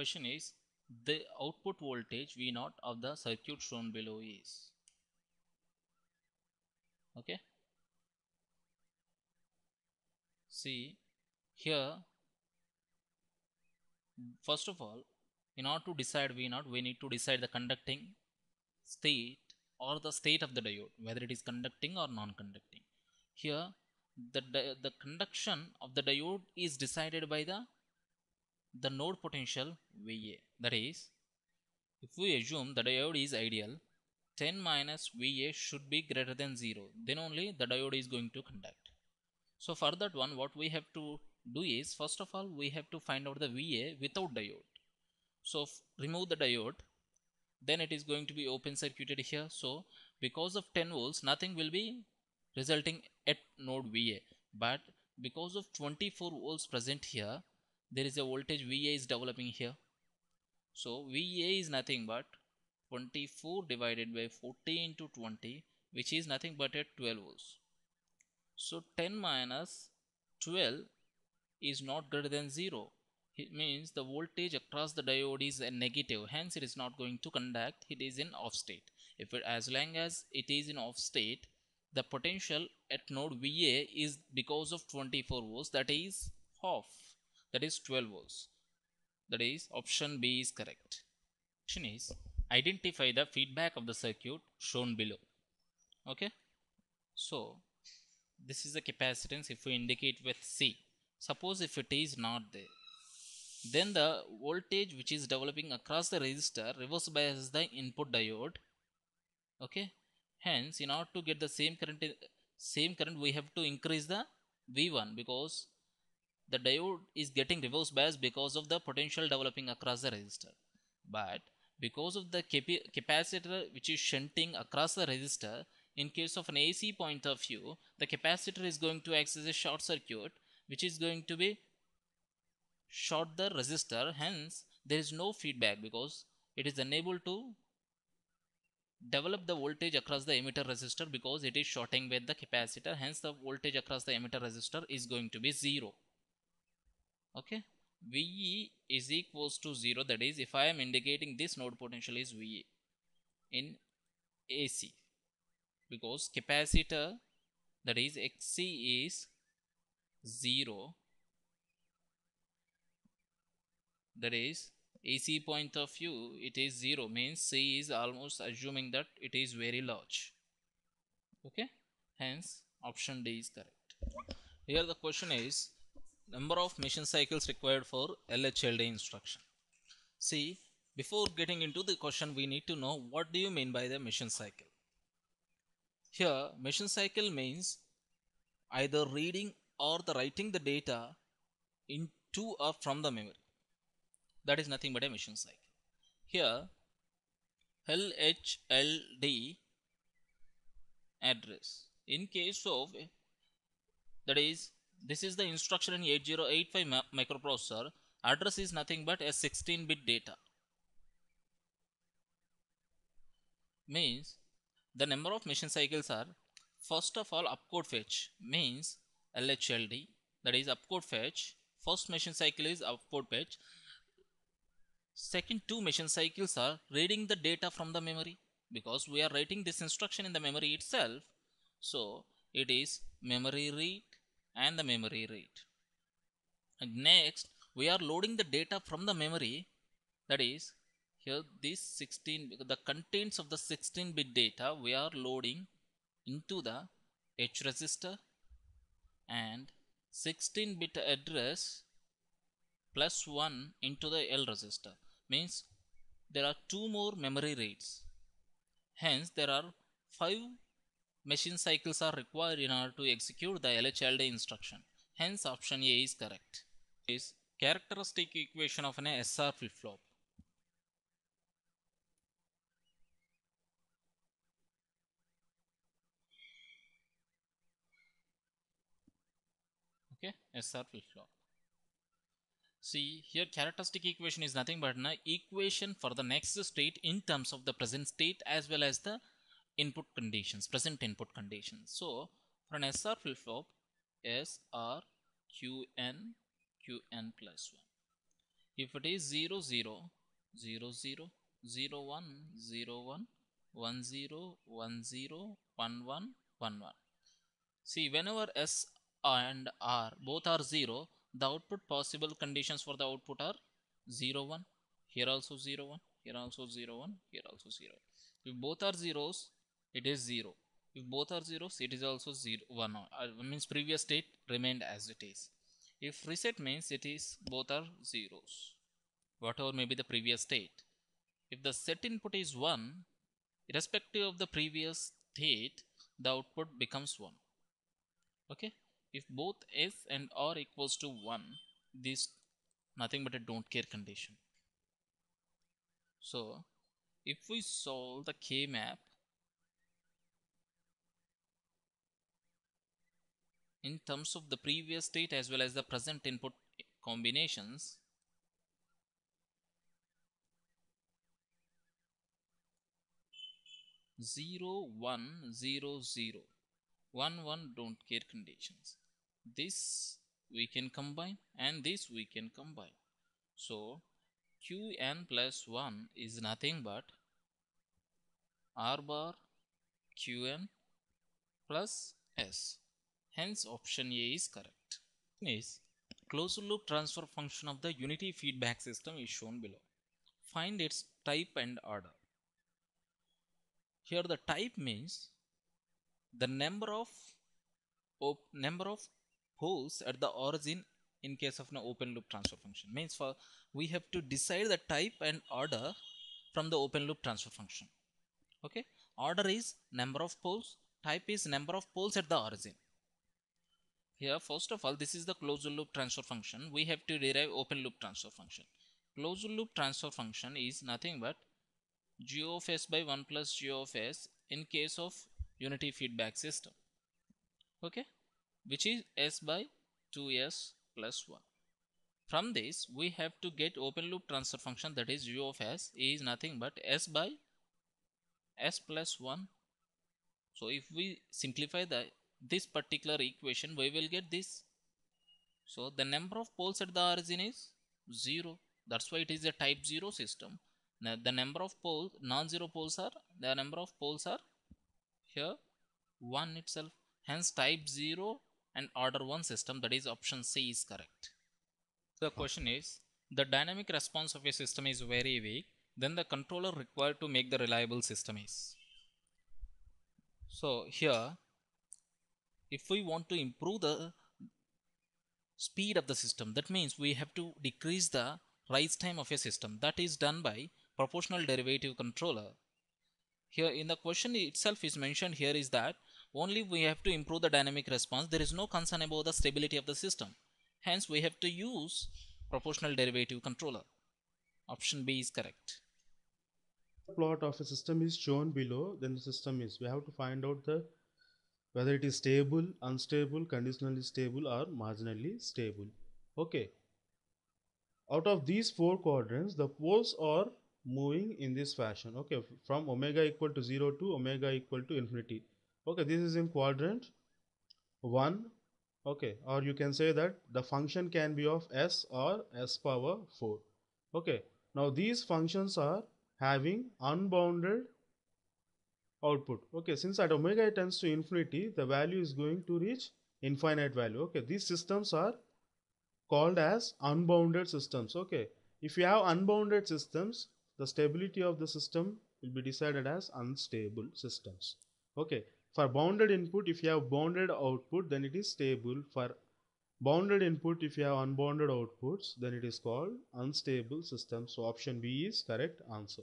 question is the output voltage V naught of the circuit shown below is okay see here first of all in order to decide V naught we need to decide the conducting state or the state of the diode whether it is conducting or non-conducting here the, the conduction of the diode is decided by the the node potential VA. That is, if we assume the diode is ideal, 10 minus VA should be greater than 0. Then only the diode is going to conduct. So for that one, what we have to do is, first of all, we have to find out the VA without diode. So remove the diode, then it is going to be open circuited here. So because of 10 volts, nothing will be resulting at node VA. But because of 24 volts present here, there is a voltage VA is developing here so VA is nothing but 24 divided by 40 into 20 which is nothing but a 12 volts so 10 minus 12 is not greater than 0 it means the voltage across the diode is a negative hence it is not going to conduct it is in off state if it, as long as it is in off state the potential at node VA is because of 24 volts that is half that is 12 volts that is option B is correct Question is identify the feedback of the circuit shown below okay so this is the capacitance if we indicate with C suppose if it is not there then the voltage which is developing across the resistor reverse biases the input diode okay hence in order to get the same current same current we have to increase the V1 because the diode is getting reverse bias because of the potential developing across the resistor but because of the cap- capacitor which is shunting across the resistor in case of an ac point of view the capacitor is going to act as a short circuit which is going to be short the resistor hence there is no feedback because it is unable to develop the voltage across the emitter resistor because it is shorting with the capacitor hence the voltage across the emitter resistor is going to be zero okay VE is equals to 0 that is if I am indicating this node potential is VE in AC because capacitor that is XC is 0 that is AC point of view it is 0 means C is almost assuming that it is very large okay hence option D is correct here the question is number of machine cycles required for LHLD instruction. See, before getting into the question, we need to know what do you mean by the machine cycle. Here, machine cycle means either reading or the writing the data into or from the memory. That is nothing but a machine cycle. Here, LHLD address. In case of, that is this is the instruction in 8085 microprocessor. Address is nothing but a 16-bit data. Means the number of machine cycles are first of all opcode fetch means LHLD that is opcode fetch. First machine cycle is opcode fetch. Second two machine cycles are reading the data from the memory because we are writing this instruction in the memory itself. So it is memory read and the memory rate. And next, we are loading the data from the memory. That is, here this 16, the contents of the 16-bit data we are loading into the H register and 16-bit address plus 1 into the L register. Means there are two more memory reads. Hence, there are five machine cycles are required in order to execute the LHLD instruction. Hence option A is correct. Is characteristic equation of an SR flip-flop. Okay, SR flip-flop. See here characteristic equation is nothing but an equation for the next state in terms of the present state as well as the input conditions, present input conditions. So for an SR flip-flop, SR QN QN plus 1. If it is 0, 0, 0, 0, 0, 1, 0, 1, 1, 0, 1, 0, 1, 1, 1, 1. See, whenever S and R both are 0, the output possible conditions for the output are 0, 1, here also 0, 1, here also 0, 1, here also 0. If both are zeros, it is 0 if both are zeros it is also zero, 1 uh, means previous state remained as it is if reset means it is both are zeros whatever may be the previous state if the set input is 1 irrespective of the previous state the output becomes 1 okay if both s and r equals to 1 this nothing but a don't care condition so if we solve the k map in terms of the previous state as well as the present input combinations Zero one zero zero one one don't care conditions this we can combine and this we can combine so qn plus 1 is nothing but r bar qn plus s Hence option A is correct. Next, closed loop transfer function of the unity feedback system is shown below. Find its type and order. Here the type means the number of number of poles at the origin in case of an open loop transfer function means for we have to decide the type and order from the open loop transfer function okay order is number of poles type is number of poles at the origin here first of all this is the closed loop transfer function. We have to derive open loop transfer function. Closed loop transfer function is nothing but g of s by 1 plus g of s in case of unity feedback system. Okay which is s by 2s plus 1. From this we have to get open loop transfer function that is u of s is nothing but s by s plus 1. So if we simplify the this particular equation we will get this so the number of poles at the origin is 0 that's why it is a type 0 system now the number of poles non-zero poles are the number of poles are here 1 itself hence type 0 and order 1 system that is option C is correct so the question is the dynamic response of a system is very weak then the controller required to make the reliable system is so here if we want to improve the speed of the system that means we have to decrease the rise time of a system that is done by proportional derivative controller here in the question itself is mentioned here is that only we have to improve the dynamic response there is no concern about the stability of the system hence we have to use proportional derivative controller option b is correct plot of a system is shown below then the system is we have to find out the whether it is stable unstable conditionally stable or marginally stable okay out of these four quadrants the poles are moving in this fashion okay from omega equal to 0 to omega equal to infinity okay this is in quadrant 1 okay or you can say that the function can be of s or s power 4 okay now these functions are having unbounded output okay since at omega it tends to infinity the value is going to reach infinite value okay these systems are called as unbounded systems okay if you have unbounded systems the stability of the system will be decided as unstable systems okay for bounded input if you have bounded output then it is stable for bounded input if you have unbounded outputs then it is called unstable system so option b is correct answer